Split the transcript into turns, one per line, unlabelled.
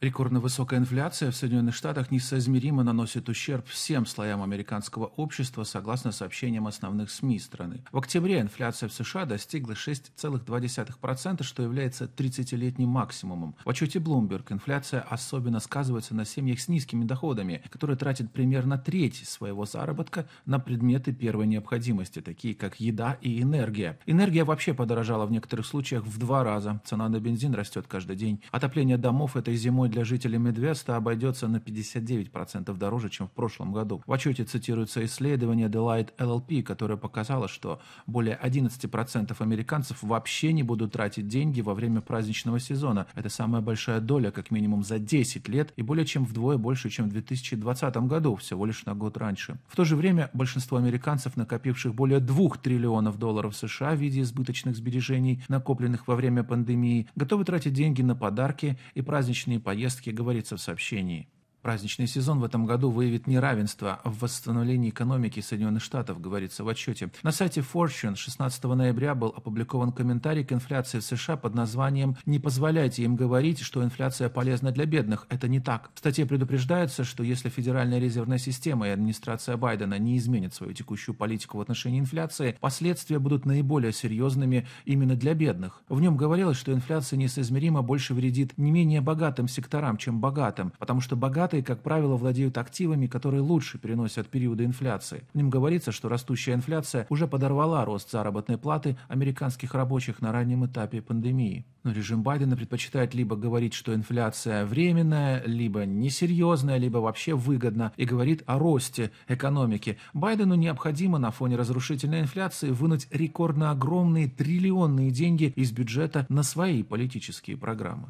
Рекордно высокая инфляция в Соединенных Штатах несоизмеримо наносит ущерб всем слоям американского общества, согласно сообщениям основных СМИ страны. В октябре инфляция в США достигла 6,2%, что является 30-летним максимумом. В отчете Bloomberg инфляция особенно сказывается на семьях с низкими доходами, которые тратят примерно треть своего заработка на предметы первой необходимости, такие как еда и энергия. Энергия вообще подорожала в некоторых случаях в два раза. Цена на бензин растет каждый день. Отопление домов этой зимой зимой для жителей Медвеста обойдется на 59% дороже, чем в прошлом году. В отчете цитируется исследование Delight LLP, которое показало, что более 11% американцев вообще не будут тратить деньги во время праздничного сезона. Это самая большая доля, как минимум, за 10 лет и более чем вдвое больше, чем в 2020 году, всего лишь на год раньше. В то же время большинство американцев, накопивших более 2 триллионов долларов США в виде избыточных сбережений, накопленных во время пандемии, готовы тратить деньги на подарки и праздничные поездки поездке говорится в сообщении – Праздничный сезон в этом году выявит неравенство в восстановлении экономики Соединенных Штатов, говорится в отчете. На сайте Fortune 16 ноября был опубликован комментарий к инфляции в США под названием «Не позволяйте им говорить, что инфляция полезна для бедных. Это не так». В статье предупреждается, что если Федеральная резервная система и администрация Байдена не изменят свою текущую политику в отношении инфляции, последствия будут наиболее серьезными именно для бедных. В нем говорилось, что инфляция несоизмеримо больше вредит не менее богатым секторам, чем богатым, потому что богатые Богатые, как правило, владеют активами, которые лучше переносят периоды инфляции. В нем говорится, что растущая инфляция уже подорвала рост заработной платы американских рабочих на раннем этапе пандемии. Но режим Байдена предпочитает либо говорить, что инфляция временная, либо несерьезная, либо вообще выгодна, и говорит о росте экономики. Байдену необходимо на фоне разрушительной инфляции вынуть рекордно огромные триллионные деньги из бюджета на свои политические программы.